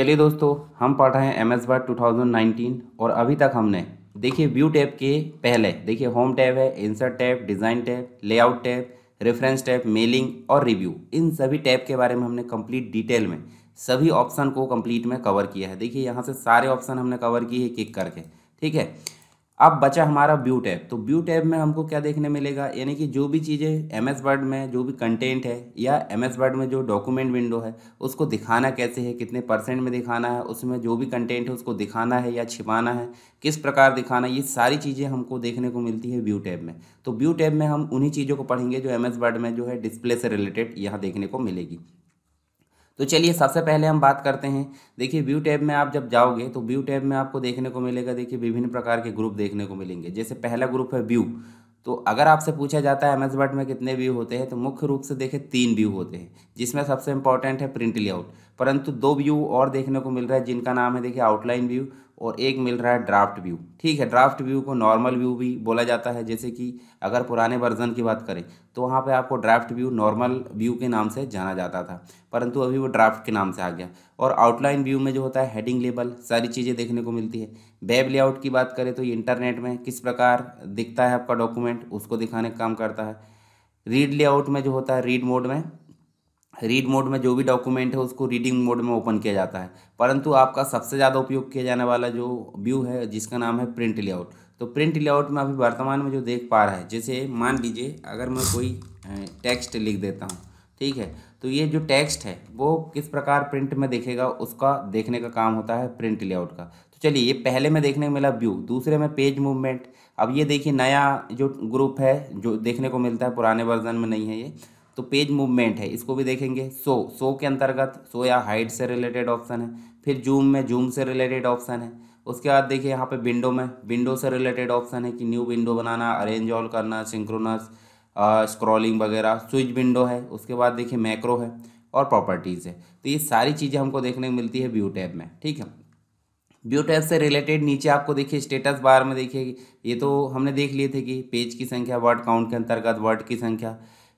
चलिए दोस्तों हम पढ़ रहे हैं एम एस वर्ड टू और अभी तक हमने देखिए व्यू टैब के पहले देखिए होम टैब है insert tab design tab layout tab reference tab mailing और रिव्यू इन सभी टैब के बारे में हमने कंप्लीट डिटेल में सभी ऑप्शन को कंप्लीट में कवर किया है देखिए यहाँ से सारे ऑप्शन हमने कवर किए हैं किक करके ठीक है अब बचा हमारा व्यू टैब तो व्यू टैब में हमको क्या देखने मिलेगा यानी कि जो भी चीज़ें एम एस वर्ड में जो भी कंटेंट है या एम एस वर्ड में जो डॉक्यूमेंट विंडो है उसको दिखाना कैसे है कितने परसेंट में दिखाना है उसमें जो भी कंटेंट है उसको दिखाना है या छिपाना है किस प्रकार दिखाना ये सारी चीज़ें हमको देखने को मिलती है व्यू टैब में तो व्यू टैब में हम उन्हीं चीज़ों को पढ़ेंगे जो एम एस वर्ड में जो है डिस्प्ले से रिलेटेड यहाँ देखने को मिलेगी तो चलिए सबसे पहले हम बात करते हैं देखिए व्यू टैब में आप जब जाओगे तो व्यू टैब में आपको देखने को मिलेगा देखिए विभिन्न प्रकार के ग्रुप देखने को मिलेंगे जैसे पहला ग्रुप है व्यू तो अगर आपसे पूछा जाता है एम वर्ड में कितने व्यू होते हैं तो मुख्य रूप से देखें तीन व्यू होते हैं जिसमें सबसे इंपॉर्टेंट है प्रिंट लेआउट परंतु दो व्यू और देखने को मिल रहा है जिनका नाम है देखिए आउटलाइन व्यू और एक मिल रहा है ड्राफ्ट व्यू ठीक है ड्राफ्ट व्यू को नॉर्मल व्यू भी बोला जाता है जैसे कि अगर पुराने वर्जन की बात करें तो वहाँ पे आपको ड्राफ्ट व्यू नॉर्मल व्यू के नाम से जाना जाता था परंतु अभी वो ड्राफ्ट के नाम से आ गया और आउटलाइन व्यू में जो होता है हेडिंग लेबल सारी चीज़ें देखने को मिलती है वेब लेआउट की बात करें तो ये इंटरनेट में किस प्रकार दिखता है आपका डॉक्यूमेंट उसको दिखाने का काम करता है रीड लेआउट में जो होता है रीड मोड में रीड मोड में जो भी डॉक्यूमेंट है उसको रीडिंग मोड में ओपन किया जाता है परंतु आपका सबसे ज़्यादा उपयोग किया जाने वाला जो व्यू है जिसका नाम है प्रिंट लेआउट तो प्रिंट लेआउट में अभी वर्तमान में जो देख पा रहा है जैसे मान लीजिए अगर मैं कोई टेक्स्ट लिख देता हूँ ठीक है तो ये जो टेक्स्ट है वो किस प्रकार प्रिंट में देखेगा उसका देखने का काम होता है प्रिंट लेआउट का तो चलिए ये पहले में देखने को मिला व्यू दूसरे में पेज मूवमेंट अब ये देखिए नया जो ग्रुप है जो देखने को मिलता है पुराने वर्जन में नहीं है ये तो पेज मूवमेंट है इसको भी देखेंगे सो सो के अंतर्गत सो या हाइट से रिलेटेड ऑप्शन है फिर जूम में जूम से रिलेटेड ऑप्शन है उसके बाद देखिए यहाँ पे विंडो में विंडो से रिलेटेड ऑप्शन है कि न्यू विंडो बनाना अरेंज ऑल करना सिंक्रोनस स्क्रॉलिंग वगैरह स्विच विंडो है उसके बाद देखिए मैक्रो है और प्रॉपर्टीज़ है तो ये सारी चीज़ें हमको देखने को मिलती है व्यू टैब में ठीक है व्यू टैब से रिलेटेड नीचे आपको देखिए स्टेटस बार में देखिए ये तो हमने देख लिए थे कि पेज की संख्या वर्ड काउंट के अंतर्गत वर्ड की संख्या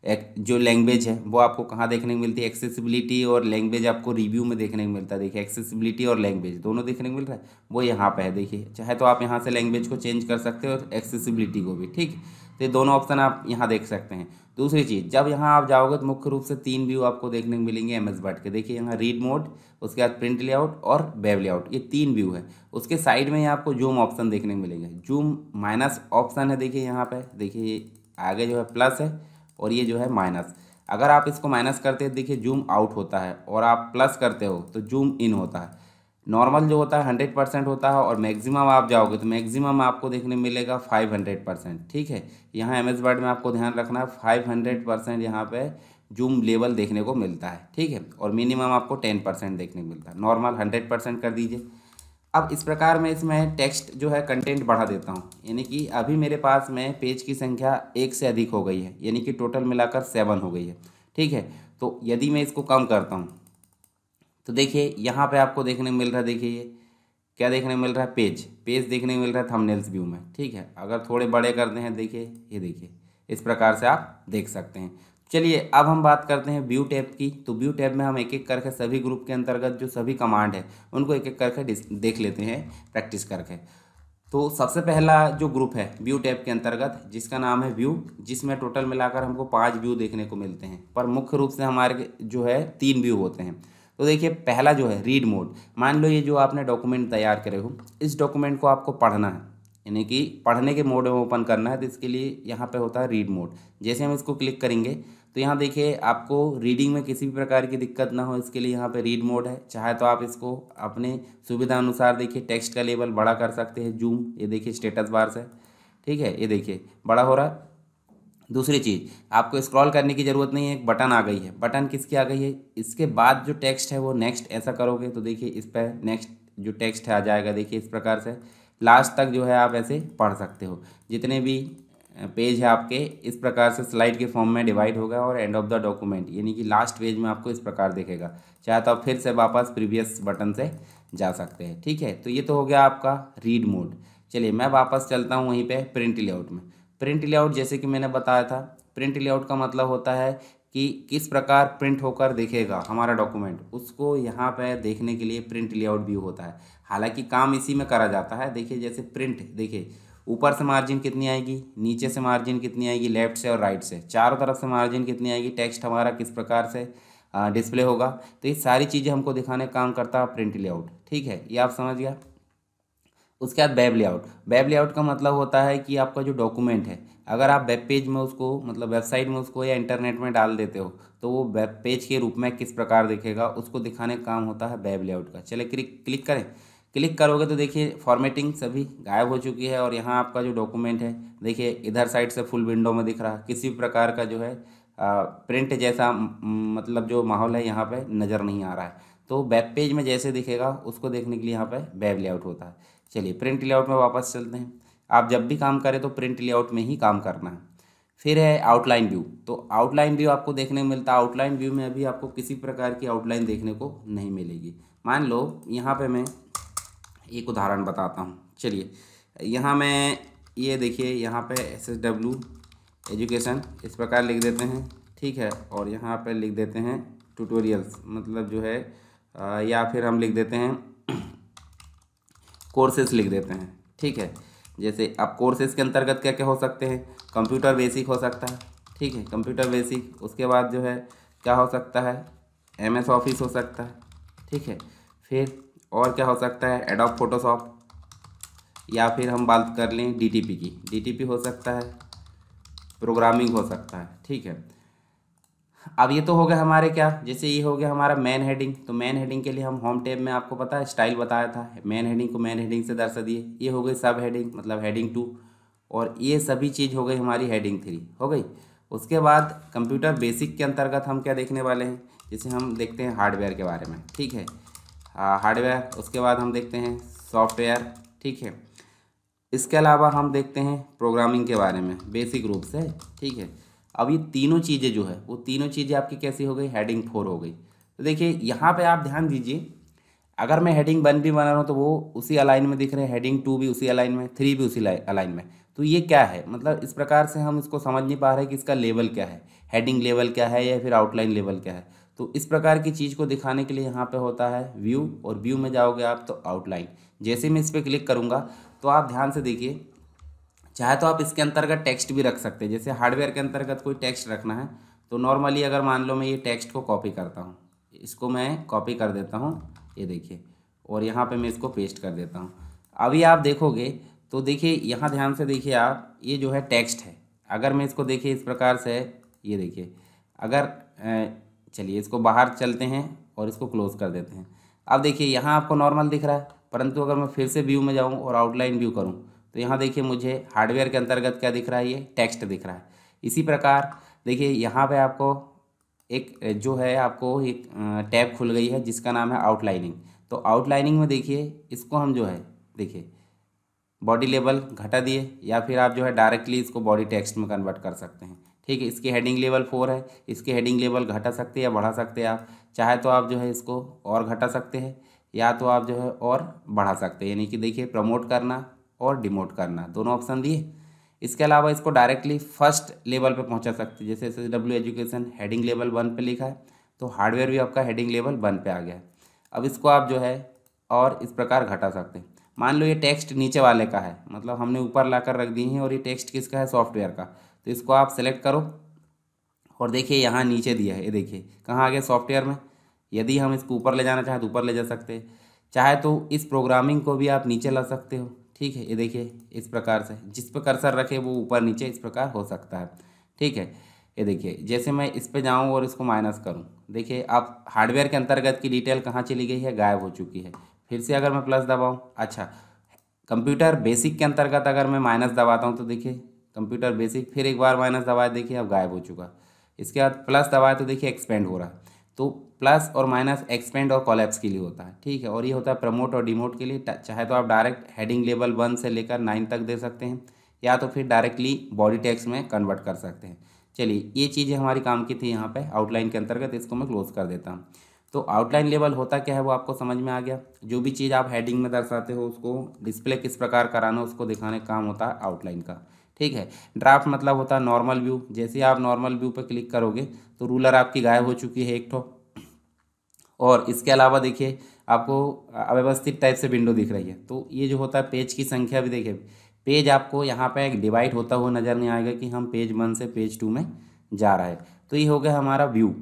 जो लैंग्वेज है वो आपको कहाँ देखने को मिलती है एक्सेसिबिलिटी और लैंग्वेज आपको रिव्यू में देखने को मिलता है देखिए एक्सेसिबिलिटी और लैंग्वेज दोनों देखने को मिल रहा है वो यहाँ पे है देखिए चाहे तो आप यहाँ से लैंग्वेज को चेंज कर सकते हो और एक्सेसिबिलिटी को भी ठीक तो ये दोनों ऑप्शन आप यहाँ देख सकते हैं दूसरी चीज़ जब यहाँ आप जाओगे तो मुख्य रूप से तीन व्यू आपको देखने को मिलेंगे एम एस के देखिए यहाँ रीड मोड उसके बाद प्रिंट लेआउट और वेब लेआउट ये तीन व्यू है उसके साइड में आपको जूम ऑप्शन देखने को मिलेंगे जूम माइनस ऑप्शन है देखिए यहाँ पर देखिए आगे जो है प्लस है और ये जो है माइनस अगर आप इसको माइनस करते हैं देखिए जूम आउट होता है और आप प्लस करते हो तो जूम इन होता है नॉर्मल जो होता है हंड्रेड परसेंट होता है और मैक्सिमम आप जाओगे तो मैक्सिमम आपको देखने मिलेगा फाइव हंड्रेड परसेंट ठीक है यहाँ एम एस वर्ड में आपको ध्यान रखना है फाइव हंड्रेड परसेंट यहाँ पर जूम लेवल देखने को मिलता है ठीक है और मिनिमम आपको टेन परसेंट देखने को मिलता है नॉर्मल हंड्रेड परसेंट कर दीजिए अब इस प्रकार मैं इसमें टेक्स्ट जो है कंटेंट बढ़ा देता हूँ यानी कि अभी मेरे पास में पेज की संख्या एक से अधिक हो गई है यानी कि टोटल मिलाकर सेवन हो गई है ठीक है तो यदि मैं इसको कम करता हूँ तो देखिए यहाँ पे आपको देखने मिल रहा है देखिए ये क्या देखने मिल रहा है पेज पेज देखने मिल रहा है थमनेल्स व्यू में ठीक है अगर थोड़े बड़े करते हैं देखिए ये देखिए इस प्रकार से आप देख सकते हैं चलिए अब हम बात करते हैं व्यू टैब की तो व्यू टैब में हम एक एक करके सभी ग्रुप के अंतर्गत जो सभी कमांड है उनको एक एक करके देख लेते हैं प्रैक्टिस करके तो सबसे पहला जो ग्रुप है व्यू टैब के अंतर्गत जिसका नाम है व्यू जिसमें टोटल मिलाकर हमको पांच व्यू देखने को मिलते हैं पर मुख्य रूप से हमारे जो है तीन व्यू होते हैं तो देखिए पहला जो है रीड मोड मान लो ये जो आपने डॉक्यूमेंट तैयार करे हो इस डॉक्यूमेंट को आपको पढ़ना है यानी कि पढ़ने के मोड में ओपन करना है तो इसके लिए यहाँ पर होता है रीड मोड जैसे हम इसको क्लिक करेंगे तो यहाँ देखिए आपको रीडिंग में किसी भी प्रकार की दिक्कत ना हो इसके लिए यहाँ पे रीड मोड है चाहे तो आप इसको अपने सुविधा अनुसार देखिए टेक्स्ट का लेवल बड़ा कर सकते हैं जूम ये देखिए स्टेटस बार से ठीक है ये देखिए बड़ा हो रहा है दूसरी चीज़ आपको स्क्रॉल करने की ज़रूरत नहीं है एक बटन आ गई है बटन किसकी आ गई है इसके बाद जो टेक्स्ट है वो नेक्स्ट ऐसा करोगे तो देखिए इस पर नेक्स्ट जो टेक्स्ट है आ जाएगा देखिए इस प्रकार से लास्ट तक जो है आप ऐसे पढ़ सकते हो जितने भी पेज है आपके इस प्रकार से स्लाइड के फॉर्म में डिवाइड होगा और एंड ऑफ द डॉक्यूमेंट यानी कि लास्ट पेज में आपको इस प्रकार देखेगा चाहे तो आप फिर से वापस प्रीवियस बटन से जा सकते हैं ठीक है तो ये तो हो गया आपका रीड मोड चलिए मैं वापस चलता हूँ वहीं पर प्रिंट लेआउट में प्रिंट लेआउट जैसे कि मैंने बताया था प्रिंट लेआउट का मतलब होता है कि किस प्रकार प्रिंट होकर देखेगा हमारा डॉक्यूमेंट उसको यहाँ पर देखने के लिए प्रिंट लेआउट भी होता है हालांकि काम इसी में करा जाता है देखिए जैसे प्रिंट देखिए ऊपर से मार्जिन कितनी आएगी नीचे से मार्जिन कितनी आएगी लेफ्ट से और राइट से चारों तरफ से मार्जिन कितनी आएगी टेक्स्ट हमारा किस प्रकार से डिस्प्ले होगा तो ये सारी चीज़ें हमको दिखाने का काम करता है प्रिंट लेआउट ठीक है ये आप समझ गया उसके बाद वेब लेआउट वेब लेआउट का मतलब होता है कि आपका जो डॉक्यूमेंट है अगर आप वेब पेज में उसको मतलब वेबसाइट में उसको या इंटरनेट में डाल देते हो तो वो वेब पेज के रूप में किस प्रकार दिखेगा उसको दिखाने का काम होता है वेब लेआउट का चले क्लिक क्लिक करें क्लिक करोगे तो देखिए फॉर्मेटिंग सभी गायब हो चुकी है और यहाँ आपका जो डॉक्यूमेंट है देखिए इधर साइड से फुल विंडो में दिख रहा है किसी भी प्रकार का जो है आ, प्रिंट जैसा मतलब जो माहौल है यहाँ पे नज़र नहीं आ रहा है तो वेब पेज में जैसे दिखेगा उसको देखने के लिए यहाँ पे वेब लेआउट होता है चलिए प्रिंट लेआउट में वापस चलते हैं आप जब भी काम करें तो प्रिंट लेआउट में ही काम करना है फिर है आउटलाइन व्यू तो आउटलाइन व्यू आपको देखने मिलता है आउटलाइन व्यू में अभी आपको किसी प्रकार की आउटलाइन देखने को नहीं मिलेगी मान लो यहाँ पर मैं एक उदाहरण बताता हूँ चलिए यहाँ मैं ये देखिए यहाँ पे एस एस डब्ल्यू एजुकेशन इस प्रकार लिख देते हैं ठीक है और यहाँ पे लिख देते हैं ट्यूटोरियल्स मतलब जो है या फिर हम लिख देते हैं कोर्सेस लिख देते हैं ठीक है जैसे आप कोर्सेज के अंतर्गत क्या क्या हो सकते हैं कंप्यूटर बेसिक हो सकता है ठीक है कंप्यूटर बेसिक उसके बाद जो है क्या हो सकता है एम एस ऑफिस हो सकता है ठीक है फिर और क्या हो सकता है एडॉप फोटोशॉप या फिर हम बात कर लें डीटीपी की डीटीपी हो सकता है प्रोग्रामिंग हो सकता है ठीक है अब ये तो हो गया हमारे क्या जैसे ये हो गया हमारा मेन हेडिंग तो मेन हेडिंग के लिए हम होम टैब में आपको पता है स्टाइल बताया था मेन हेडिंग को मेन हेडिंग से दर्शा दिए ये हो गई सब हेडिंग मतलब हेडिंग टू और ये सभी चीज़ हो गई हमारी हेडिंग थ्री हो गई उसके बाद कंप्यूटर बेसिक के अंतर्गत हम क्या देखने वाले हैं जैसे हम देखते हैं हार्डवेयर के बारे में ठीक है हार्डवेयर उसके बाद हम देखते हैं सॉफ्टवेयर ठीक है इसके अलावा हम देखते हैं प्रोग्रामिंग के बारे में बेसिक रूप से ठीक है अब ये तीनों चीज़ें जो है वो तीनों चीज़ें आपकी कैसी हो गई हेडिंग फोर हो गई तो देखिए यहाँ पे आप ध्यान दीजिए अगर मैं हेडिंग वन भी बना रहा हूँ तो वो उसी अलाइन में दिख रहे हैं हेडिंग टू भी उसी अलाइन में थ्री भी उसी अलाइन में तो ये क्या है मतलब इस प्रकार से हम इसको समझ नहीं पा रहे कि इसका लेवल क्या है हेडिंग लेवल क्या है या फिर आउटलाइन लेवल क्या है तो इस प्रकार की चीज़ को दिखाने के लिए यहाँ पे होता है व्यू और व्यू में जाओगे आप तो आउटलाइन जैसे मैं इस पर क्लिक करूँगा तो आप ध्यान से देखिए चाहे तो आप इसके अंतर्गत टेक्स्ट भी रख सकते हैं जैसे हार्डवेयर के अंतर्गत कोई टेक्स्ट रखना है तो नॉर्मली अगर मान लो मैं ये टेक्स्ट को कॉपी करता हूँ इसको मैं कॉपी कर देता हूँ ये देखिए और यहाँ पर मैं इसको पेस्ट कर देता हूँ अभी आप देखोगे तो देखिए यहाँ ध्यान से देखिए आप ये जो है टेक्स्ट है अगर मैं इसको देखिए इस प्रकार से ये देखिए अगर चलिए इसको बाहर चलते हैं और इसको क्लोज कर देते हैं अब देखिए यहाँ आपको नॉर्मल दिख रहा है परंतु अगर मैं फिर से व्यू में जाऊँ और आउटलाइन व्यू करूँ तो यहाँ देखिए मुझे हार्डवेयर के अंतर्गत क्या दिख रहा है ये टेक्स्ट दिख रहा है इसी प्रकार देखिए यहाँ पे आपको एक जो है आपको एक टैब खुल गई है जिसका नाम है आउटलाइनिंग तो आउटलाइनिंग में देखिए इसको हम जो है देखिए बॉडी लेवल घटा दिए या फिर आप जो है डायरेक्टली इसको बॉडी टेक्स्ट में कन्वर्ट कर सकते हैं ठीक है इसकी हेडिंग लेवल फोर है इसके हेडिंग लेवल घटा सकते हैं या बढ़ा सकते हैं आप चाहे तो आप जो है इसको और घटा सकते हैं या तो आप जो है और बढ़ा सकते हैं यानी कि देखिए प्रमोट करना और डिमोट करना दोनों ऑप्शन दिए इसके अलावा इसको डायरेक्टली फर्स्ट लेवल पर पहुँचा सकते जैसे S W education heading level one पर लिखा है तो हार्डवेयर भी आपका हेडिंग लेवल वन पर आ गया अब इसको आप जो है और इस प्रकार घटा सकते हैं मान लो ये टेक्स्ट नीचे वाले का है मतलब हमने ऊपर ला कर रख दी है और ये टेक्स्ट किसका है सॉफ्टवेयर का तो इसको आप सेलेक्ट करो और देखिए यहाँ नीचे दिया है ये देखिए कहाँ आ गया सॉफ्टवेयर में यदि हम इसको ऊपर ले जाना चाहें तो ऊपर ले जा सकते हैं चाहे तो इस प्रोग्रामिंग को भी आप नीचे ला सकते हो ठीक है ये देखिए इस प्रकार से जिस पर कर्सर रखे वो ऊपर नीचे इस प्रकार हो सकता है ठीक है ये देखिए जैसे मैं इस पर जाऊँ और इसको माइनस करूँ देखिए आप हार्डवेयर के अंतर्गत की डिटेल कहाँ चली गई है गायब हो चुकी है फिर से अगर मैं प्लस दबाऊँ अच्छा कंप्यूटर बेसिक के अंतर्गत अगर मैं माइनस दबाता हूँ तो देखिए कंप्यूटर बेसिक फिर एक बार माइनस दबाए देखिए अब गायब हो चुका इसके बाद प्लस दबाए तो देखिए एक्सपेंड हो रहा है तो प्लस और माइनस एक्सपेंड और कॉलेप्स के लिए होता है ठीक है और ये होता है प्रमोट और डिमोट के लिए चाहे तो आप डायरेक्ट हेडिंग लेवल वन से लेकर नाइन तक दे सकते हैं या तो फिर डायरेक्टली बॉडी टैक्स में कन्वर्ट कर सकते हैं चलिए ये चीज़ें हमारी काम की थी यहाँ पे आउटलाइन के अंतर्गत इसको मैं क्लोज कर देता हूँ तो आउटलाइन लेवल होता क्या है वो आपको समझ में आ गया जो भी चीज़ आप हेडिंग में दर्शाते हो उसको डिस्प्ले किस प्रकार कराना उसको दिखाने का काम होता है आउटलाइन का ठीक है ड्राफ्ट मतलब होता है नॉर्मल व्यू जैसे आप नॉर्मल व्यू पर क्लिक करोगे तो रूलर आपकी गायब हो चुकी है एक ठो और इसके अलावा देखिए आपको अव्यवस्थित टाइप से विंडो दिख रही है तो ये जो होता है पेज की संख्या भी देखिए पेज आपको यहाँ पे एक डिवाइड होता हुआ नज़र नहीं आएगा कि हम पेज वन से पेज टू में जा रहा है तो ये हो गया हमारा व्यू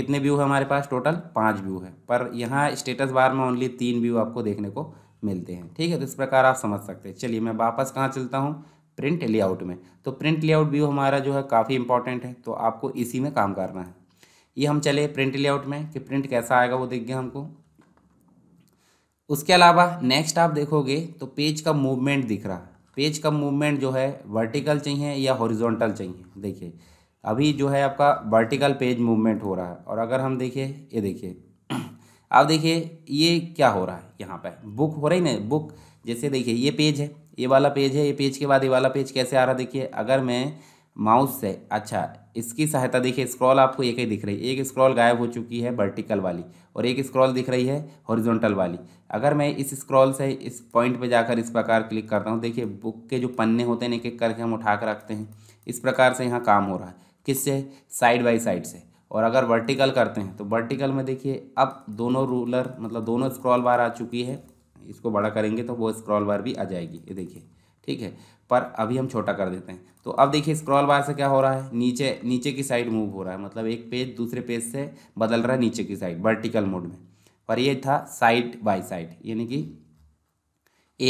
कितने व्यू है हमारे पास टोटल पाँच व्यू है पर यहाँ स्टेटस बार में ओनली तीन व्यू आपको देखने को मिलते हैं ठीक है तो इस प्रकार आप समझ सकते हैं चलिए मैं वापस कहाँ चलता हूँ प्रिंट लेआउट में तो प्रिंट लेआउट व्यू हमारा जो है काफ़ी इंपॉर्टेंट है तो आपको इसी में काम करना है ये हम चले प्रिंट लेआउट में कि प्रिंट कैसा आएगा वो देख गया हमको उसके अलावा नेक्स्ट आप देखोगे तो पेज का मूवमेंट दिख रहा है पेज का मूवमेंट जो है वर्टिकल चाहिए या हॉरिजॉन्टल चाहिए देखिए अभी जो है आपका वर्टिकल पेज मूवमेंट हो रहा है और अगर हम देखिए ये देखिए आप देखिए ये क्या हो रहा है यहाँ पर बुक हो रही ना बुक जैसे देखिए ये पेज है ये वाला पेज है ये पेज के बाद ये वाला पेज कैसे आ रहा देखिए अगर मैं माउस से अच्छा इसकी सहायता देखिए स्क्रॉल आपको एक ही दिख रही है एक स्क्रॉल गायब हो चुकी है वर्टिकल वाली और एक स्क्रॉल दिख रही है हॉरिजॉन्टल वाली अगर मैं इस स्क्रॉल से इस पॉइंट पे जाकर इस प्रकार क्लिक करता हूँ देखिए बुक के जो पन्ने होते हैं एक एक करके हम उठा कर रखते हैं इस प्रकार से यहाँ काम हो रहा है किससे साइड बाई साइड से और अगर वर्टिकल करते हैं तो वर्टिकल में देखिए अब दोनों रूलर मतलब दोनों स्क्रॉल बार आ चुकी है इसको बड़ा करेंगे तो वो स्क्रॉल बार भी आ जाएगी ये देखिए ठीक है पर अभी हम छोटा कर देते हैं तो अब देखिए स्क्रॉल बार से क्या हो रहा है नीचे नीचे की साइड मूव हो रहा है मतलब एक पेज दूसरे पेज से बदल रहा है नीचे की साइड वर्टिकल मोड में पर ये था साइड बाय साइड यानी कि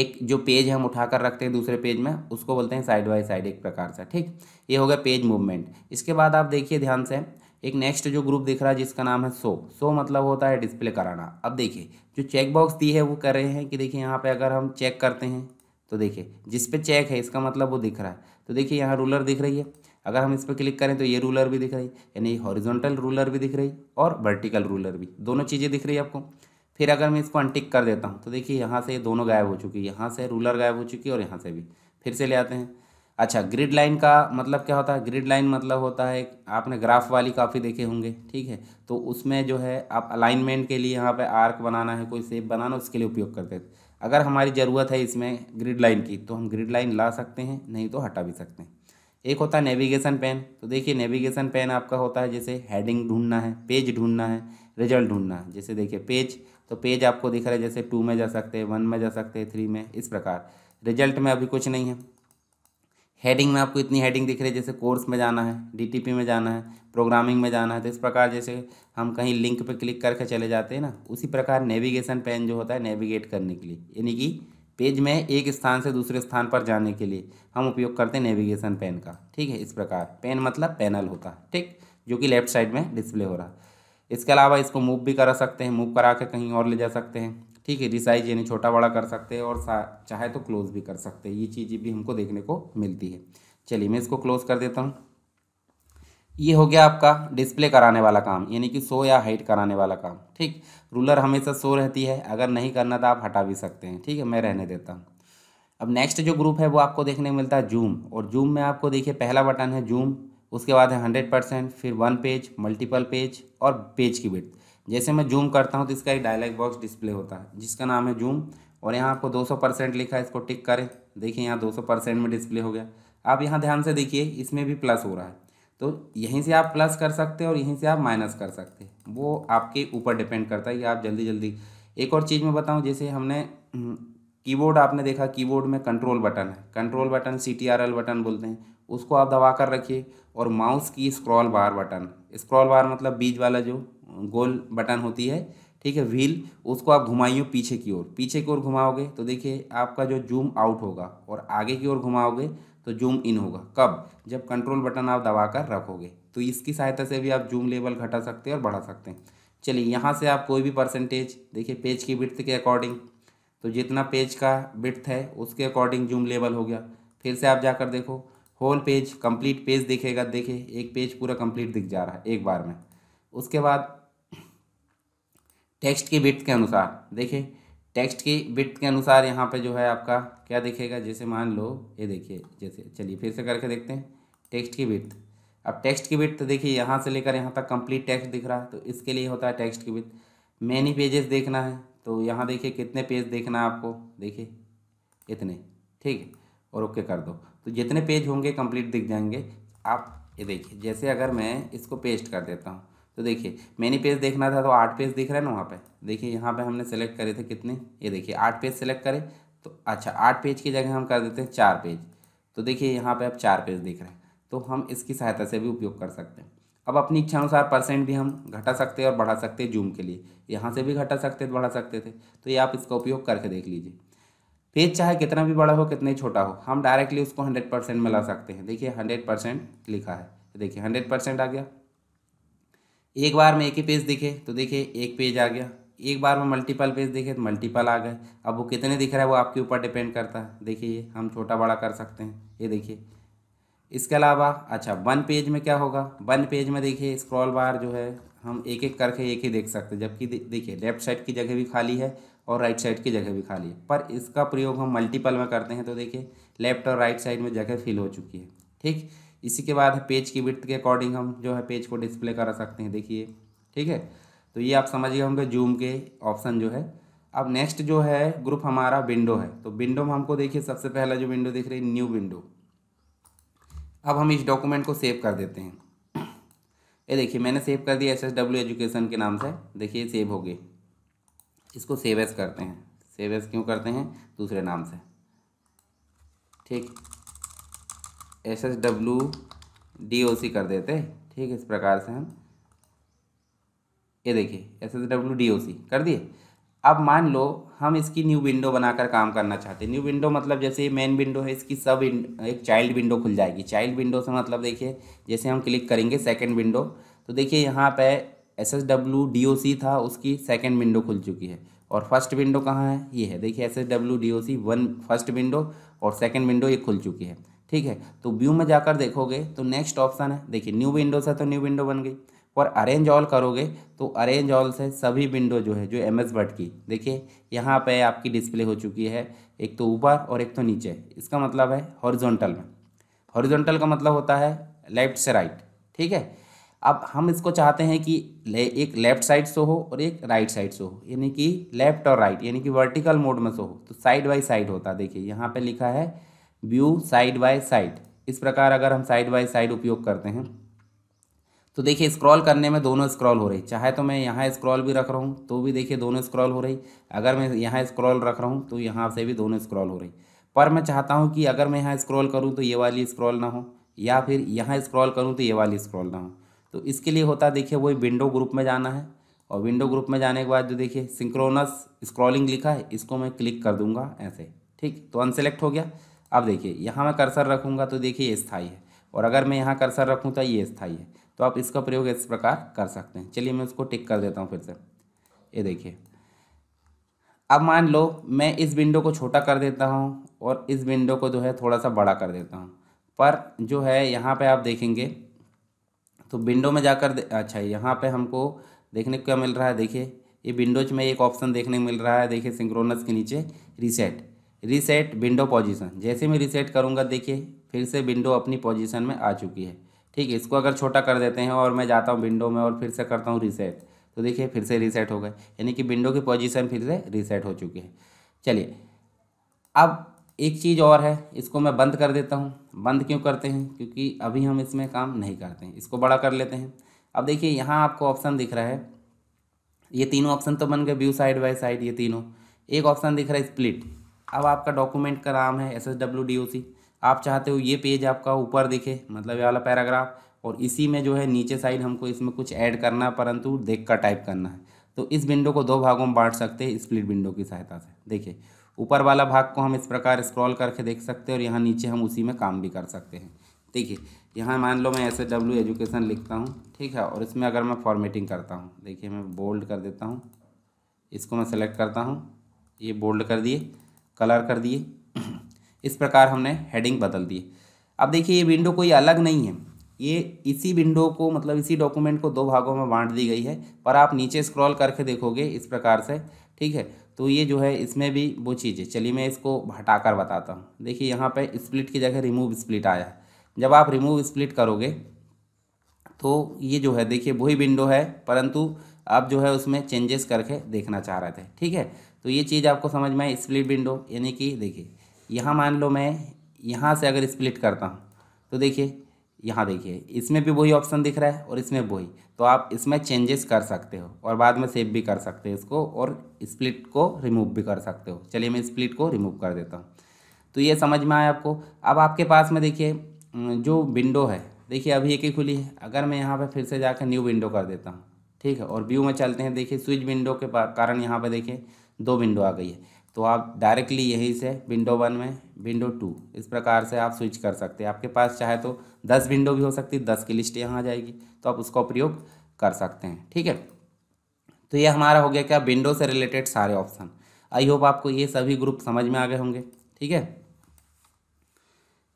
एक जो पेज हम उठा कर रखते हैं दूसरे पेज में उसको बोलते हैं साइड बाय साइड एक प्रकार से ठीक ये हो गया पेज मूवमेंट इसके बाद आप देखिए ध्यान से एक नेक्स्ट जो ग्रुप दिख रहा है जिसका नाम है सो सो मतलब होता है डिस्प्ले कराना अब देखिए जो चेक बॉक्स दी है वो कर रहे हैं कि देखिए यहाँ पे अगर हम चेक करते हैं तो देखिए जिस पे चेक है इसका मतलब वो दिख रहा है तो देखिए यहाँ रूलर दिख रही है अगर हम इस पर क्लिक करें तो ये रूलर भी दिख रही है यानी हॉरिजोंटल रूलर भी दिख रही और वर्टिकल रूलर भी दोनों चीज़ें दिख रही है आपको फिर अगर मैं इसको अनटिक कर देता हूँ तो देखिए यहाँ से ये दोनों गायब हो चुकी है यहाँ से रूलर गायब हो चुकी है और यहाँ से भी फिर से ले आते हैं अच्छा ग्रिड लाइन का मतलब क्या होता है ग्रिड लाइन मतलब होता है आपने ग्राफ वाली काफ़ी देखे होंगे ठीक है तो उसमें जो है आप अलाइनमेंट के लिए यहाँ पे आर्क बनाना है कोई सेप बनाना उसके लिए उपयोग करते थे अगर हमारी ज़रूरत है इसमें ग्रिड लाइन की तो हम ग्रिड लाइन ला सकते हैं नहीं तो हटा भी सकते हैं एक होता है नेविगेशन पेन तो देखिए नेविगेशन पेन आपका होता है जैसे हेडिंग ढूंढना है पेज ढूंढना है रिजल्ट ढूंढना है जैसे देखिए पेज तो पेज आपको दिख रहा है जैसे टू में जा सकते हैं वन में जा सकते हैं थ्री में इस प्रकार रिजल्ट में अभी कुछ नहीं है हेडिंग में आपको इतनी हेडिंग दिख रही है जैसे कोर्स में जाना है डीटीपी में जाना है प्रोग्रामिंग में जाना है तो इस प्रकार जैसे हम कहीं लिंक पर क्लिक करके चले जाते हैं ना उसी प्रकार नेविगेशन पेन जो होता है नेविगेट करने के लिए यानी कि पेज में एक स्थान से दूसरे स्थान पर जाने के लिए हम उपयोग करते हैं नेविगेशन पेन का ठीक है इस प्रकार पेन मतलब पैनल होता है ठीक जो कि लेफ्ट साइड में डिस्प्ले हो रहा है इसके अलावा इसको मूव भी करा सकते हैं मूव करा के कहीं और ले जा सकते हैं ठीक है रिसाइज यानी छोटा बड़ा कर सकते हैं और चाहे तो क्लोज भी कर सकते हैं ये चीज़ें भी हमको देखने को मिलती है चलिए मैं इसको क्लोज कर देता हूँ ये हो गया आपका डिस्प्ले कराने वाला काम यानी कि सो या हाइट कराने वाला काम ठीक रूलर हमेशा सो रहती है अगर नहीं करना तो आप हटा भी सकते हैं ठीक है मैं रहने देता हूँ अब नेक्स्ट जो ग्रुप है वो आपको देखने को मिलता है जूम और जूम में आपको देखिए पहला बटन है जूम उसके बाद है हंड्रेड परसेंट फिर वन पेज मल्टीपल पेज और पेज की विड्थ जैसे मैं जूम करता हूँ तो इसका एक डायलॉग बॉक्स डिस्प्ले होता है जिसका नाम है जूम और यहाँ आपको 200 परसेंट लिखा है इसको टिक करें देखिए यहाँ 200 परसेंट में डिस्प्ले हो गया आप यहाँ ध्यान से देखिए इसमें भी प्लस हो रहा है तो यहीं से आप प्लस कर सकते हैं और यहीं से आप माइनस कर सकते हैं वो आपके ऊपर डिपेंड करता है कि आप जल्दी जल्दी एक और चीज़ में बताऊँ जैसे हमने कीबोर्ड हम्म, आपने देखा कीबोर्ड में कंट्रोल बटन है control button C T R L button बोलते हैं उसको आप दबा कर रखिए और माउस की scroll bar button scroll bar मतलब बीज वाला जो गोल बटन होती है ठीक है व्हील उसको आप घुमाइए पीछे की ओर पीछे की ओर घुमाओगे तो देखिए आपका जो जूम आउट होगा और आगे की ओर घुमाओगे तो जूम इन होगा कब जब कंट्रोल बटन आप दबा कर रखोगे तो इसकी सहायता से भी आप जूम लेवल घटा सकते हैं और बढ़ा सकते हैं चलिए यहाँ से आप कोई भी परसेंटेज देखिए पेज की बिट्थ के अकॉर्डिंग तो जितना पेज का बिट्थ है उसके अकॉर्डिंग जूम लेवल हो गया फिर से आप जाकर देखो होल पेज कंप्लीट पेज दिखेगा देखिए एक पेज पूरा कंप्लीट दिख जा रहा है एक बार में उसके बाद टेक्स्ट की बिट के अनुसार देखिए टेक्स्ट की बिट के अनुसार यहाँ पे जो है आपका क्या देखेगा जैसे मान लो ये देखिए जैसे चलिए फिर से करके देखते हैं टेक्स्ट की बिट अब टेक्स्ट की बिट तो देखिए यहाँ से लेकर यहाँ तक कंप्लीट टेक्स्ट दिख रहा है तो इसके लिए होता है टेक्स्ट की बिट मैनी पेजेस देखना है तो यहाँ देखिए कितने पेज देखना है आपको देखिए इतने ठीक है और ओके कर दो तो जितने पेज होंगे कंप्लीट दिख जाएंगे आप ये देखिए जैसे अगर मैं इसको पेस्ट कर देता हूँ तो देखिए मैनी पेज देखना था तो आठ पेज दिख रहा है ना वहाँ पे देखिए यहाँ पे हमने सेलेक्ट करे थे कितने ये देखिए आठ पेज सेलेक्ट करें तो अच्छा आठ पेज की जगह हम कर देते हैं चार पेज तो देखिए यहाँ पे अब चार पेज दिख रहे हैं तो हम इसकी सहायता से भी उपयोग कर सकते हैं अब अपनी इच्छा अनुसार परसेंट भी हम घटा सकते हैं और बढ़ा सकते हैं जूम के लिए यहाँ से भी घटा सकते थे बढ़ा सकते थे तो ये आप इसका उपयोग करके देख लीजिए पेज चाहे कितना भी बड़ा हो कितना ही छोटा हो हम डायरेक्टली उसको हंड्रेड परसेंट में ला सकते हैं देखिए हंड्रेड परसेंट लिखा है देखिए हंड्रेड परसेंट आ गया एक बार में एक ही पेज दिखे तो देखिए एक पेज आ गया एक बार में मल्टीपल पेज देखे तो मल्टीपल आ गए अब वो कितने दिख रहा है वो आपके ऊपर डिपेंड करता है देखिए ये हम छोटा बड़ा कर सकते हैं ये देखिए इसके अलावा अच्छा वन पेज में क्या होगा वन पेज में देखिए स्क्रॉल बार जो है हम एक एक करके एक ही देख सकते हैं जबकि देखिए लेफ्ट साइड की जगह भी खाली है और राइट साइड की जगह भी खाली है पर इसका प्रयोग हम मल्टीपल में करते हैं तो देखिए लेफ्ट और राइट साइड में जगह फिल हो चुकी है ठीक इसी के बाद पेज की विथ के अकॉर्डिंग हम जो है पेज को डिस्प्ले करा सकते हैं देखिए ठीक है तो ये आप समझिए होंगे जूम के ऑप्शन जो है अब नेक्स्ट जो है ग्रुप हमारा विंडो है तो विंडो में हमको देखिए सबसे पहला जो विंडो दिख रही है न्यू विंडो अब हम इस डॉक्यूमेंट को सेव कर देते हैं ये देखिए मैंने सेव कर दिया एस एस डब्ल्यू एजुकेशन के नाम से देखिए सेव हो गए इसको सेव एस करते हैं सेव एस क्यों करते हैं दूसरे नाम से ठीक S S W D O C कर देते ठीक है इस प्रकार से हम ये देखिए S S W D O C कर दिए अब मान लो हम इसकी न्यू विंडो बनाकर काम करना चाहते हैं न्यू विंडो मतलब जैसे ये मेन विंडो है इसकी सब एक चाइल्ड विंडो खुल जाएगी चाइल्ड विंडो से मतलब देखिए जैसे हम क्लिक करेंगे सेकेंड विंडो तो देखिए यहाँ पे S S W D O C था उसकी सेकेंड विंडो खुल चुकी है और फर्स्ट विंडो कहाँ है ये है देखिए S S W D O C one first window और सेकेंड विंडो ये खुल चुकी है ठीक है तो व्यू में जाकर देखोगे तो नेक्स्ट ऑप्शन है देखिए न्यू विंडोज है तो न्यू विंडो बन गई और अरेंज ऑल करोगे तो अरेंज ऑल से सभी विंडो जो है जो एम एस बट की देखिए यहाँ पे आपकी डिस्प्ले हो चुकी है एक तो ऊपर और एक तो नीचे इसका मतलब है हॉरिजॉन्टल में हॉरिजॉन्टल का मतलब होता है लेफ्ट से राइट ठीक है अब हम इसको चाहते हैं कि ले, एक लेफ्ट साइड से हो और एक राइट साइड से हो यानी कि लेफ्ट और राइट यानी कि वर्टिकल मोड में से हो तो साइड बाई साइड होता है देखिए यहाँ पर लिखा है व्यू साइड बाय साइड इस प्रकार अगर हम साइड बाय साइड उपयोग करते हैं तो देखिए स्क्रॉल करने में दोनों स्क्रॉल हो रही चाहे तो मैं यहाँ स्क्रॉल भी रख रहा हूँ तो भी देखिए दोनों स्क्रॉल हो रही अगर मैं यहाँ स्क्रॉल रख रहा हूँ तो यहाँ से भी दोनों स्क्रॉल हो रही पर मैं चाहता हूँ कि अगर मैं यहाँ स्क्रॉल करूँ तो ये वाली स्क्रॉल ना हो या फिर यहाँ स्क्रॉल करूँ तो ये वाली स्क्रॉल ना हो तो इसके लिए होता देखिए वही विंडो ग्रुप में जाना है और विंडो ग्रुप में जाने के बाद जो देखिए सिंक्रोनस स्क्रॉलिंग लिखा है इसको मैं क्लिक कर दूंगा ऐसे ठीक तो अनसेलेक्ट हो गया अब देखिए यहाँ मैं कर्सर रखूँगा तो देखिए स्थाई है और अगर मैं यहाँ कर्सर रखूँ तो ये स्थाई है तो आप इसका प्रयोग इस प्रकार कर सकते हैं चलिए मैं उसको टिक कर देता हूँ फिर से ये देखिए अब मान लो मैं इस विंडो को छोटा कर देता हूँ और इस विंडो को जो है थोड़ा सा बड़ा कर देता हूँ पर जो है यहाँ पे आप देखेंगे तो विंडो में जाकर अच्छा यहाँ पे हमको देखने को क्या मिल रहा है देखिए ये विंडोज में एक ऑप्शन देखने को मिल रहा है देखिए सिंक्रोनस के नीचे रीसेट रीसेट विंडो पोजीशन जैसे मैं रीसेट करूँगा देखिए फिर से विंडो अपनी पोजीशन में आ चुकी है ठीक है इसको अगर छोटा कर देते हैं और मैं जाता हूँ विंडो में और फिर से करता हूँ रीसेट तो देखिए फिर से रीसेट हो गए यानी कि विंडो की पोजीशन फिर से रीसेट हो चुकी है चलिए अब एक चीज़ और है इसको मैं बंद कर देता हूँ बंद क्यों करते हैं क्योंकि अभी हम इसमें काम नहीं करते हैं इसको बड़ा कर लेते हैं अब देखिए यहाँ आपको ऑप्शन दिख रहा है ये तीनों ऑप्शन तो बन गए व्यू साइड बाई साइड ये तीनों एक ऑप्शन दिख रहा है स्प्लिट अब आपका डॉक्यूमेंट का नाम है S S W D O C आप चाहते हो ये पेज आपका ऊपर दिखे मतलब ये वाला पैराग्राफ और इसी में जो है नीचे साइड हमको इसमें कुछ ऐड करना है परंतु देख कर टाइप करना है तो इस विंडो को दो भागों में बांट सकते हैं स्प्लिट विंडो की सहायता से देखिए ऊपर वाला भाग को हम इस प्रकार स्क्रॉल करके देख सकते हैं और यहाँ नीचे हम उसी में काम भी कर सकते हैं देखिए यहाँ मान लो मैं एस डब्ल्यू एजुकेशन लिखता हूँ ठीक है और इसमें अगर मैं फॉर्मेटिंग करता हूँ देखिए मैं बोल्ड कर देता हूँ इसको मैं सेलेक्ट करता हूँ ये बोल्ड कर दिए कलर कर दिए इस प्रकार हमने हेडिंग बदल दी अब देखिए ये विंडो कोई अलग नहीं है ये इसी विंडो को मतलब इसी डॉक्यूमेंट को दो भागों में बांट दी गई है पर आप नीचे स्क्रॉल करके देखोगे इस प्रकार से ठीक है तो ये जो है इसमें भी वो चीज़ है चलिए मैं इसको हटा कर बताता हूँ देखिए यहाँ पे स्प्लिट की जगह रिमूव स्प्लिट आया है जब आप रिमूव स्प्लिट करोगे तो ये जो है देखिए वही विंडो है परंतु आप जो है उसमें चेंजेस करके देखना चाह रहे थे ठीक है तो ये चीज़ आपको समझ में आए स्प्लिट विंडो यानी कि देखिए यहाँ मान लो मैं यहाँ से अगर स्प्लिट करता हूँ तो देखिए यहाँ देखिए इसमें भी वही ऑप्शन दिख रहा है और इसमें वही तो आप इसमें चेंजेस कर सकते हो और बाद में सेव भी कर सकते हो इसको और स्प्लिट को रिमूव भी कर सकते हो चलिए मैं स्प्लिट को रिमूव कर देता हूँ तो ये समझ में आया आपको अब आपके पास में देखिए जो विंडो है देखिए अभी एक ही खुली है अगर मैं यहाँ पर फिर से जाकर न्यू विंडो कर देता हूँ ठीक है और व्यू में चलते हैं देखिए स्विच विंडो के कारण यहाँ पर देखें दो विंडो आ गई है तो आप डायरेक्टली यही से विंडो वन में विंडो टू इस प्रकार से आप स्विच कर सकते हैं आपके पास चाहे तो दस विंडो भी हो सकती है दस की लिस्ट यहाँ आ जाएगी तो आप उसका उपयोग कर सकते हैं ठीक है तो ये हमारा हो गया क्या विंडो से रिलेटेड सारे ऑप्शन आई होप आपको ये सभी ग्रुप समझ में आ गए होंगे ठीक है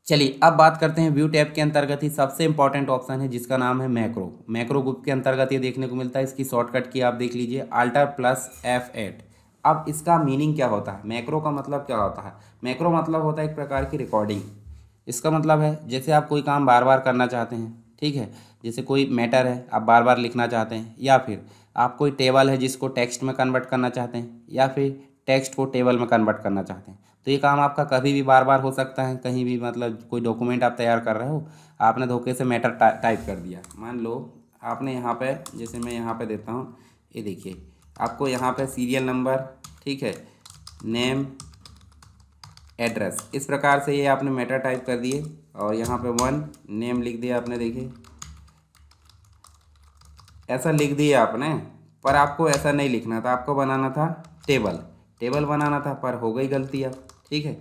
चलिए अब बात करते हैं व्यू टैब के अंतर्गत ही सबसे इंपॉर्टेंट ऑप्शन है जिसका नाम है मैक्रो मैक्रो ग्रुप के अंतर्गत ये देखने को मिलता है इसकी शॉर्टकट की आप देख लीजिए अल्टर प्लस एफ एट अब इसका मीनिंग क्या होता है मैक्रो का मतलब क्या होता है मैक्रो मतलब होता है एक प्रकार की रिकॉर्डिंग इसका मतलब है जैसे आप कोई काम बार बार करना चाहते हैं ठीक है जैसे कोई मैटर है आप बार बार लिखना चाहते हैं या फिर आप कोई टेबल है जिसको टेक्स्ट में कन्वर्ट करना चाहते हैं या फिर टेक्स्ट को टेबल में कन्वर्ट करना चाहते हैं तो ये काम आपका कभी भी बार बार हो सकता है कहीं भी मतलब कोई डॉक्यूमेंट आप तैयार कर रहे हो आपने धोखे से मैटर टाइप कर दिया मान लो आपने यहाँ पे जैसे मैं यहाँ पे देता हूँ ये देखिए आपको यहाँ पर सीरियल नंबर ठीक है नेम एड्रेस इस प्रकार से ये आपने मेटा टाइप कर दिए और यहाँ पे वन नेम लिख दिया आपने देखिए ऐसा लिख दिया आपने पर आपको ऐसा नहीं लिखना था आपको बनाना था टेबल टेबल बनाना था पर हो गई गलती अब ठीक है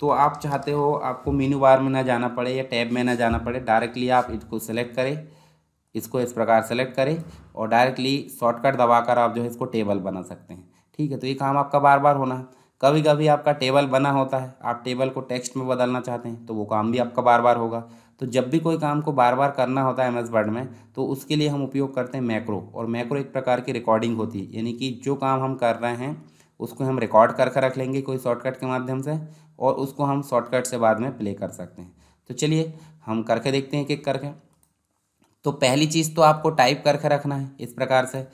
तो आप चाहते हो आपको मेनू बार में ना जाना पड़े या टैब में ना जाना पड़े डायरेक्टली आप इसको सेलेक्ट करें इसको इस प्रकार सेलेक्ट करें और डायरेक्टली शॉर्टकट दबाकर आप जो है इसको टेबल बना सकते हैं ठीक है तो ये काम आपका बार बार होना कभी कभी आपका टेबल बना होता है आप टेबल को टेक्स्ट में बदलना चाहते हैं तो वो काम भी आपका बार बार होगा तो जब भी कोई काम को बार बार करना होता है एम एस वर्ड में तो उसके लिए हम उपयोग करते हैं मैक्रो और मैक्रो एक प्रकार की रिकॉर्डिंग होती है यानी कि जो काम हम कर रहे हैं उसको हम रिकॉर्ड करके रख लेंगे कोई शॉर्टकट के माध्यम से और उसको हम शॉर्टकट से बाद में प्ले कर सकते हैं तो चलिए हम करके देखते हैं एक एक करके तो पहली चीज़ तो आपको टाइप करके रखना है इस प्रकार से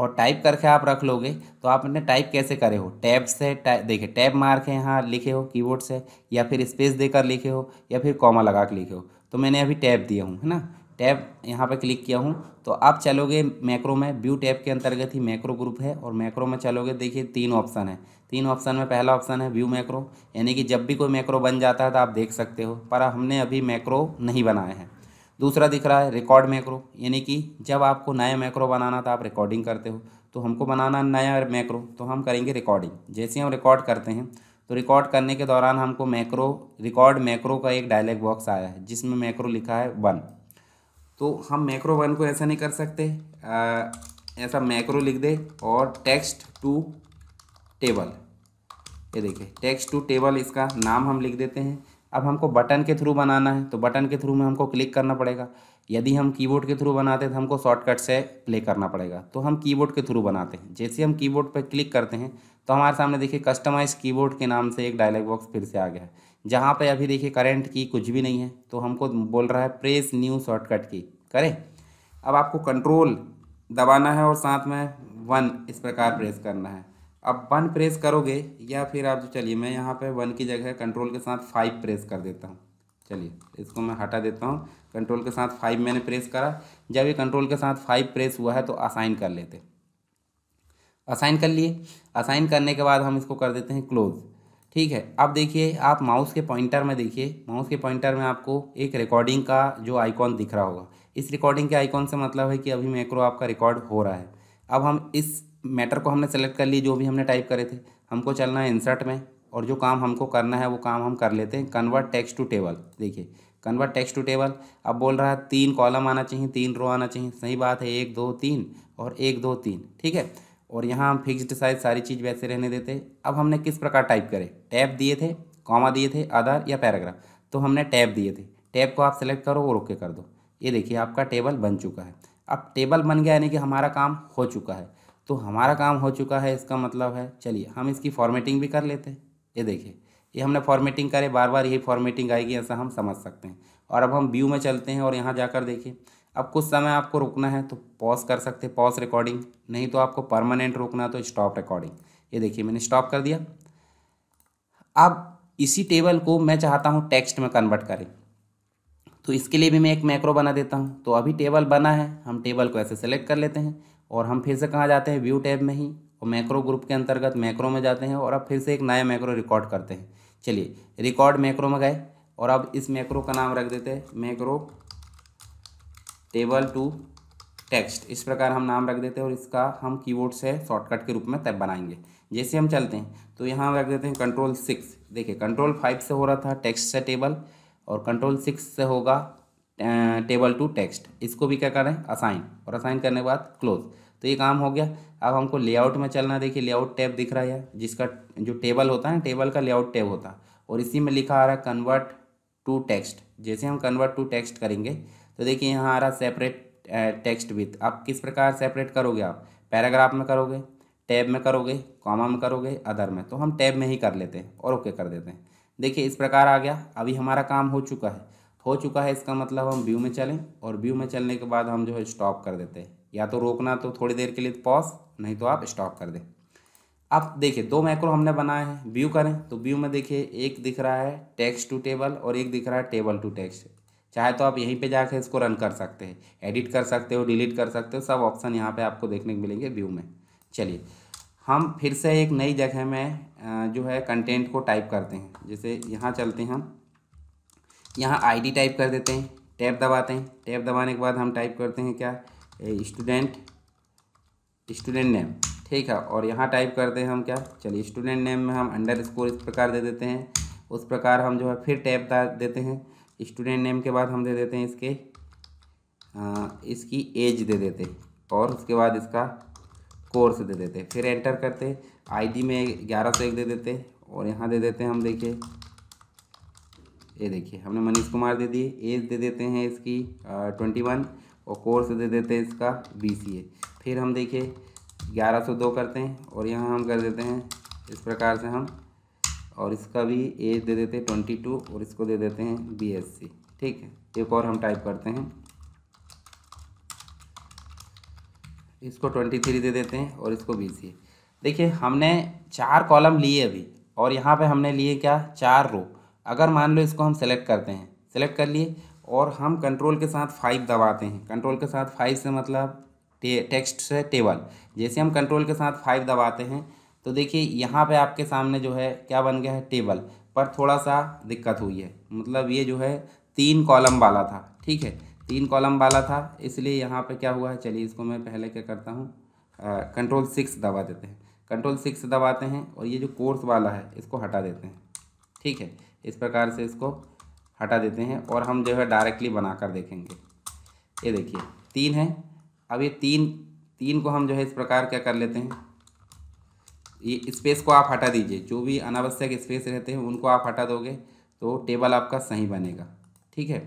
और टाइप करके आप रख लोगे तो आपने टाइप कैसे करे हो टैब से देखिए टैब मार के यहाँ लिखे हो कीबोर्ड से या फिर स्पेस देकर लिखे हो या फिर कॉमा लगा के लिखे हो तो मैंने अभी टैब दिया हूँ है ना टैब यहाँ पर क्लिक किया हूँ तो आप चलोगे मैक्रो में व्यू टैब के अंतर्गत ही मैक्रो ग्रुप है और मैक्रो में चलोगे देखिए तीन ऑप्शन है तीन ऑप्शन में पहला ऑप्शन है व्यू मैक्रो यानी कि जब भी कोई मैक्रो बन जाता है तो आप देख सकते हो पर हमने अभी मैक्रो नहीं बनाए हैं दूसरा दिख रहा है रिकॉर्ड मैक्रो यानी कि जब आपको नया मैक्रो बनाना था आप रिकॉर्डिंग करते हो तो हमको बनाना नया मैक्रो तो हम करेंगे रिकॉर्डिंग जैसे हम रिकॉर्ड करते हैं तो रिकॉर्ड करने के दौरान हमको मैक्रो रिकॉर्ड मैक्रो का एक डायलॉग बॉक्स आया है जिसमें मैक्रो लिखा है वन तो हम मैक्रो वन को ऐसा नहीं कर सकते आ, ऐसा मैक्रो लिख दे और टेक्स्ट टू टेबल ये देखिए टेक्स्ट टू टेबल इसका नाम हम लिख देते हैं अब हमको बटन के थ्रू बनाना है तो बटन के थ्रू में हमको क्लिक करना पड़ेगा यदि हम कीबोर्ड के थ्रू बनाते हैं तो हमको शॉर्टकट से प्ले करना पड़ेगा तो हम कीबोर्ड के थ्रू बनाते हैं जैसे हम कीबोर्ड पर क्लिक करते हैं तो हमारे सामने देखिए कस्टमाइज कीबोर्ड के नाम से एक डायलॉग बॉक्स फिर से आ गया है जहाँ पर अभी देखिए करेंट की कुछ भी नहीं है तो हमको बोल रहा है प्रेस न्यू शॉर्टकट की करें अब आपको कंट्रोल दबाना है और साथ में वन इस प्रकार प्रेस करना है अब वन प्रेस करोगे या फिर आप जो चलिए मैं यहाँ पे वन की जगह कंट्रोल के साथ फाइव प्रेस कर देता हूँ चलिए इसको मैं हटा देता हूँ कंट्रोल के साथ फाइव मैंने प्रेस करा जब ये कंट्रोल के साथ फाइव प्रेस हुआ है तो असाइन कर लेते असाइन कर लिए असाइन करने के बाद हम इसको कर देते हैं क्लोज़ ठीक है अब देखिए आप माउस के पॉइंटर में देखिए माउस के पॉइंटर में आपको एक रिकॉर्डिंग का जो आइकॉन दिख रहा होगा इस रिकॉर्डिंग के आइकॉन से मतलब है कि अभी मैक्रो आपका रिकॉर्ड हो रहा है अब हम इस मैटर को हमने सेलेक्ट कर लिए जो भी हमने टाइप करे थे हमको चलना है इंसर्ट में और जो काम हमको करना है वो काम हम कर लेते हैं कन्वर्ट टेक्स्ट टू टेबल देखिए कन्वर्ट टेक्स्ट टू टेबल अब बोल रहा है तीन कॉलम आना चाहिए तीन रो आना चाहिए सही बात है एक दो तीन और एक दो तीन ठीक है और यहाँ हम फिक्स्ड साइज सारी चीज़ वैसे रहने देते अब हमने किस प्रकार टाइप करे टैब दिए थे कॉमा दिए थे आधार या पैराग्राफ तो हमने टैब दिए थे टैब को आप सेलेक्ट करो और ओके कर दो ये देखिए आपका टेबल बन चुका है अब टेबल बन गया यानी कि हमारा काम हो चुका है तो हमारा काम हो चुका है इसका मतलब है चलिए हम इसकी फॉर्मेटिंग भी कर लेते हैं ये देखिए ये हमने फॉर्मेटिंग करे बार बार यही फॉर्मेटिंग आएगी ऐसा हम समझ सकते हैं और अब हम व्यू में चलते हैं और यहाँ जाकर देखिए अब कुछ समय आपको रुकना है तो पॉज कर सकते हैं पॉज रिकॉर्डिंग नहीं तो आपको परमानेंट रुकना है तो स्टॉप रिकॉर्डिंग ये देखिए मैंने स्टॉप कर दिया अब इसी टेबल को मैं चाहता हूँ टेक्स्ट में कन्वर्ट करें तो इसके लिए भी मैं एक मैक्रो बना देता हूँ तो अभी टेबल बना है हम टेबल को ऐसे सेलेक्ट कर लेते हैं और हम फिर से कहाँ जाते हैं व्यू टैब में ही और मैक्रो ग्रुप के अंतर्गत मैक्रो में जाते हैं और अब फिर से एक नया मैक्रो रिकॉर्ड करते हैं चलिए रिकॉर्ड मैक्रो में गए और अब इस मैक्रो का नाम रख देते हैं मैक्रो टेबल टू टेक्स्ट इस प्रकार हम नाम रख देते हैं और इसका हम कीबोर्ड से शॉर्टकट के रूप में तब बनाएंगे जैसे हम चलते हैं तो यहाँ रख देते हैं कंट्रोल सिक्स देखिए कंट्रोल फाइव से हो रहा था टेक्स्ट से टेबल और कंट्रोल सिक्स से होगा टेबल टू टेक्स्ट इसको भी क्या करें असाइन और असाइन करने के बाद क्लोज तो ये काम हो गया अब हमको लेआउट में चलना देखिए लेआउट टैब दिख रहा है जिसका जो टेबल होता है ना टेबल का लेआउट टैब होता है और इसी में लिखा आ रहा है कन्वर्ट टू टेक्स्ट जैसे हम कन्वर्ट टू टेक्स्ट करेंगे तो देखिए यहाँ आ रहा सेपरेट टेक्स्ट विथ आप किस प्रकार सेपरेट करोगे आप पैराग्राफ में करोगे टैब में करोगे कॉमा में करोगे अदर में तो हम टैब में ही कर लेते हैं और ओके कर देते हैं देखिए इस प्रकार आ गया अभी हमारा काम हो चुका है हो चुका है इसका मतलब हम व्यू में चलें और व्यू में चलने के बाद हम जो है स्टॉप कर देते हैं या तो रोकना तो थोड़ी देर के लिए पॉज नहीं तो आप स्टॉप कर दें अब देखिए दो मैक्रो हमने बनाए हैं व्यू करें तो व्यू में देखिए एक दिख रहा है टेक्स्ट टू टेबल और एक दिख रहा है टेबल टू टेक्स्ट चाहे तो आप यहीं पे जाकर इसको रन कर सकते हैं एडिट कर सकते हो डिलीट कर सकते हो सब ऑप्शन यहाँ पे आपको देखने को मिलेंगे व्यू में चलिए हम फिर से एक नई जगह में जो है कंटेंट को टाइप करते हैं जैसे यहाँ चलते हैं हम यहाँ आईडी टाइप कर देते हैं टैप दबाते हैं टैप दबाने के बाद हम टाइप करते हैं क्या स्टूडेंट स्टूडेंट नेम ठीक है और यहाँ टाइप करते हैं हम क्या चलिए स्टूडेंट नेम में हम अंडर स्कोर इस प्रकार दे देते हैं उस प्रकार हम जो है फिर टैप देते हैं स्टूडेंट नेम के बाद हम दे देते हैं इसके आ, इसकी एज दे देते हैं और उसके बाद इसका कोर्स दे देते हैं फिर एंटर करते आईडी में ग्यारह सौ एक दे देते और यहाँ दे देते हैं हम देखिए ये देखिए हमने मनीष कुमार दे दिए एज दे देते हैं इसकी ट्वेंटी वन और कोर्स दे देते हैं इसका बी सी ए फिर हम देखिए ग्यारह सौ दो करते हैं और यहाँ हम कर देते हैं इस प्रकार से हम और इसका भी एज दे देते हैं ट्वेंटी टू और इसको दे देते हैं बी एस सी ठीक है एक और हम टाइप करते हैं इसको ट्वेंटी थ्री दे देते हैं और इसको बी सी देखिए हमने चार कॉलम लिए अभी और यहाँ पे हमने लिए क्या चार रो अगर मान लो इसको हम सेलेक्ट करते हैं सेलेक्ट कर लिए और हम कंट्रोल के साथ फाइव दबाते हैं कंट्रोल के साथ फाइव से मतलब टेक्स्ट से टेबल जैसे हम कंट्रोल के साथ फाइव दबाते हैं तो देखिए यहाँ पे आपके सामने जो है क्या बन गया है टेबल पर थोड़ा सा दिक्कत हुई है मतलब ये जो है तीन कॉलम वाला था ठीक है तीन कॉलम वाला था इसलिए यहाँ पे क्या हुआ है चलिए इसको मैं पहले क्या करता हूँ कंट्रोल सिक्स दबा देते हैं कंट्रोल सिक्स दबाते हैं और ये जो कोर्स वाला है इसको हटा देते हैं ठीक है इस प्रकार से इसको हटा देते हैं और हम जो है डायरेक्टली बना कर देखेंगे ये देखिए तीन है अब ये तीन तीन को हम जो है इस प्रकार क्या कर लेते हैं ये स्पेस को आप हटा दीजिए जो भी अनावश्यक स्पेस रहते हैं उनको आप हटा दोगे तो टेबल आपका सही बनेगा ठीक है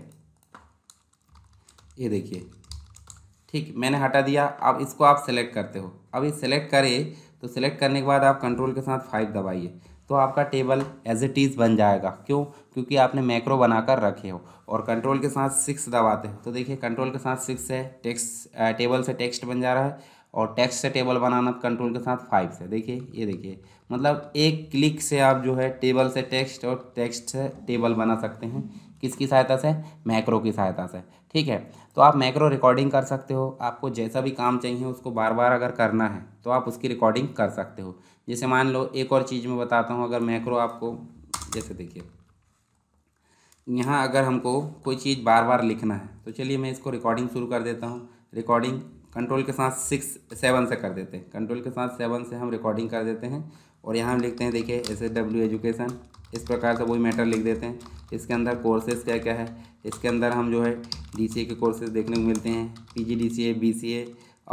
ये देखिए ठीक मैंने हटा दिया अब इसको आप सेलेक्ट करते हो अब ये सेलेक्ट करें तो सेलेक्ट करने के बाद आप कंट्रोल के साथ फाइव दबाइए तो आपका टेबल एज इट इज़ बन जाएगा क्यों क्योंकि आपने मैक्रो बनाकर रखे हो और कंट्रोल के साथ सिक्स दबाते हो तो देखिए कंट्रोल के साथ सिक्स है टेक्स टेबल से टेक्स्ट बन जा रहा है और टेक्स्ट से टेबल बनाना कंट्रोल के साथ फाइव से देखिए ये देखिए मतलब एक क्लिक से आप जो है टेबल से टेक्स्ट और टेक्स्ट से टेबल बना सकते हैं किसकी सहायता से मैक्रो की सहायता से ठीक है तो आप मैक्रो रिकॉर्डिंग कर सकते हो आपको जैसा भी काम चाहिए उसको बार बार अगर करना है तो आप उसकी रिकॉर्डिंग कर सकते हो जैसे मान लो एक और चीज़ में बताता हूँ अगर मैक्रो आपको जैसे देखिए यहाँ अगर हमको कोई चीज़ बार बार लिखना है तो चलिए मैं इसको रिकॉर्डिंग शुरू कर देता हूँ रिकॉर्डिंग कंट्रोल के साथ सिक्स सेवन से कर देते हैं कंट्रोल के साथ सेवन से हम रिकॉर्डिंग कर देते हैं और यहाँ हम लिखते हैं देखिए एस एस डब्ल्यू एजुकेशन इस प्रकार से वही मैटर लिख देते हैं इसके अंदर कोर्सेज क्या क्या है इसके अंदर हम जो है डी सी ए के कोर्सेज देखने को मिलते हैं P G D C A B C A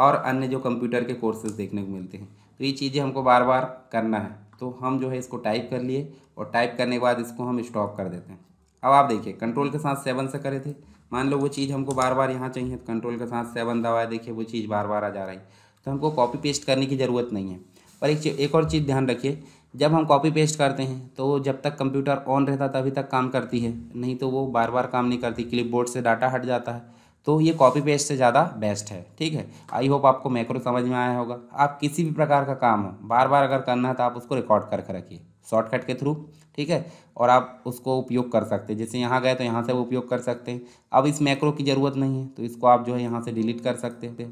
और अन्य जो कंप्यूटर के कोर्सेज देखने को मिलते हैं तो ये चीज़ें हमको बार बार करना है तो हम जो है इसको टाइप कर लिए और टाइप करने के बाद इसको हम स्टॉप कर देते हैं अब आप देखिए कंट्रोल के साथ सेवन से करे थे मान लो वो चीज़ हमको बार बार यहाँ चाहिए तो कंट्रोल के साथ सेवन दवाए देखिए वो चीज़ बार बार आ जा रही तो हमको कॉपी पेस्ट करने की ज़रूरत नहीं है पर एक एक और चीज़ ध्यान रखिए जब हम कॉपी पेस्ट करते हैं तो जब तक कंप्यूटर ऑन रहता तभी तक काम करती है नहीं तो वो बार बार काम नहीं करती क्लिपबोर्ड से डाटा हट जाता है तो ये कॉपी पेस्ट से ज़्यादा बेस्ट है ठीक है आई होप आपको मैक्रो समझ में आया होगा आप किसी भी प्रकार का काम हो बार बार अगर करना है तो आप उसको रिकॉर्ड कर कर रखिए शॉर्टकट के थ्रू ठीक है और आप उसको उपयोग कर सकते हैं जैसे यहाँ गए तो यहाँ से उपयोग कर सकते हैं अब इस मैक्रो की ज़रूरत नहीं है तो इसको आप जो है यहाँ से डिलीट कर सकते थे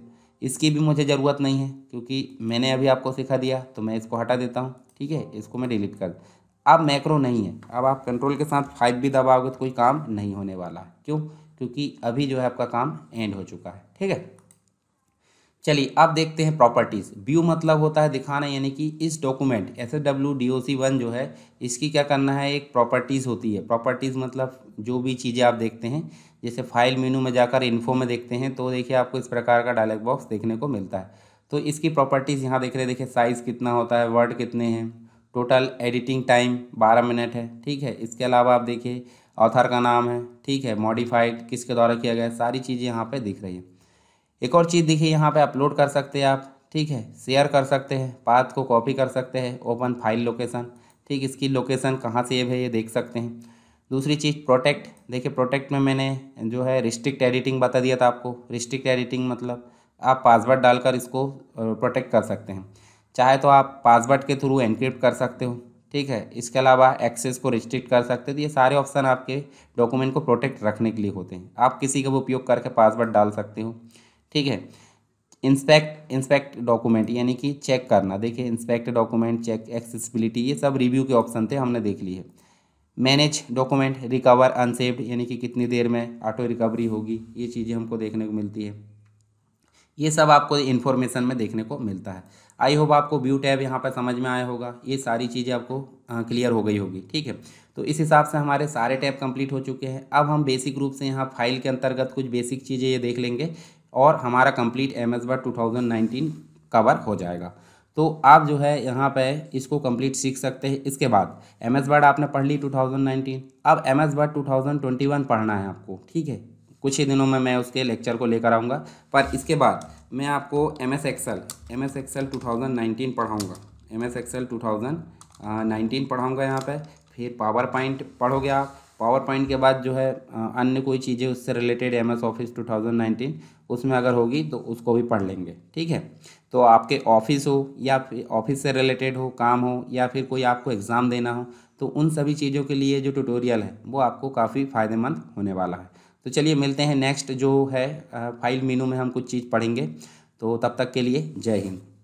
इसकी भी मुझे ज़रूरत नहीं है क्योंकि मैंने अभी आपको सिखा दिया तो मैं इसको हटा देता हूँ ठीक है इसको मैं डिलीट कर अब मैक्रो नहीं है अब आप कंट्रोल के साथ फाइव भी दबाओगे तो कोई काम नहीं होने वाला क्यों क्योंकि अभी जो है आपका काम एंड हो चुका है ठीक है चलिए अब देखते हैं प्रॉपर्टीज़ व्यू मतलब होता है दिखाना यानी कि इस document S S W D O C one जो है इसकी क्या करना है एक प्रॉपर्टीज़ होती है प्रॉपर्टीज़ मतलब जो भी चीज़ें आप देखते हैं जैसे फाइल मेनू में जाकर इन्फो में देखते हैं तो देखिए आपको इस प्रकार का डायलॉग बॉक्स देखने को मिलता है तो इसकी प्रॉपर्टीज़ यहाँ देख रहे देखिए साइज़ कितना होता है वर्ड कितने हैं टोटल एडिटिंग टाइम बारह मिनट है ठीक है इसके अलावा आप देखिए ऑथर का नाम है ठीक है मॉडिफाइड किसके द्वारा किया गया सारी चीज़ें यहाँ पे दिख रही है एक और चीज़ देखिए यहाँ पे अपलोड कर सकते हैं आप ठीक है शेयर कर सकते हैं पाथ को कॉपी कर सकते हैं ओपन फाइल लोकेशन ठीक इसकी लोकेशन कहाँ सेव है ये देख सकते हैं दूसरी चीज़ प्रोटेक्ट देखिए प्रोटेक्ट में मैंने जो है रिस्ट्रिक्ट एडिटिंग बता दिया था आपको रिस्ट्रिक्ट एडिटिंग मतलब आप पासवर्ड डालकर इसको प्रोटेक्ट कर सकते हैं चाहे तो आप पासवर्ड के थ्रू एनक्रिप्ट कर सकते हो ठीक है इसके अलावा एक्सेस को रिस्ट्रिक्ट कर सकते तो ये सारे ऑप्शन आपके डॉक्यूमेंट को प्रोटेक्ट रखने के लिए होते हैं आप किसी का भी उपयोग करके पासवर्ड डाल सकते हो ठीक है इंस्पेक्ट इंस्पेक्ट डॉक्यूमेंट यानी कि चेक करना देखिए इंस्पेक्ट डॉक्यूमेंट चेक एक्सेसिबिलिटी ये सब रिव्यू के ऑप्शन थे हमने देख लिए मैनेज डॉक्यूमेंट रिकवर अनसेव्ड यानी कि कितनी देर में ऑटो रिकवरी होगी ये चीज़ें हमको देखने को मिलती है ये सब आपको इन्फॉर्मेशन में देखने को मिलता है आई होप आपको ब्यू टैब यहाँ पर समझ में आया होगा ये सारी चीज़ें आपको क्लियर हो गई होगी ठीक है तो इस हिसाब से हमारे सारे टैब कंप्लीट हो चुके हैं अब हम बेसिक रूप से यहाँ फाइल के अंतर्गत कुछ बेसिक चीज़ें ये देख लेंगे और हमारा complete M S two thousand cover हो जाएगा तो आप जो है यहाँ पर इसको कंप्लीट सीख सकते हैं इसके बाद एम एस आपने पढ़ ली टू अब एम एस पढ़ना है आपको ठीक है कुछ ही दिनों में मैं उसके लेक्चर को लेकर आऊँगा पर इसके बाद मैं आपको M S Excel M S Excel two thousand nineteen पढ़ाऊँगा M S Excel two thousand nineteen पढ़ाऊँगा यहाँ पर फिर पावर पॉइंट पढ़ोगे आप पावर पॉइंट के बाद जो है अन्य कोई चीज़ें उससे related M S Office two thousand nineteen उसमें अगर होगी तो उसको भी पढ़ लेंगे ठीक है तो आपके ऑफिस हो या फिर ऑफिस से रिलेटेड हो काम हो या फिर कोई आपको एग्ज़ाम देना हो तो उन सभी चीज़ों के लिए जो ट्यूटोरियल है वो आपको काफ़ी फ़ायदेमंद होने वाला है तो चलिए मिलते हैं नेक्स्ट जो है फाइल मीनू में हम कुछ चीज़ पढ़ेंगे तो तब तक के लिए जय हिंद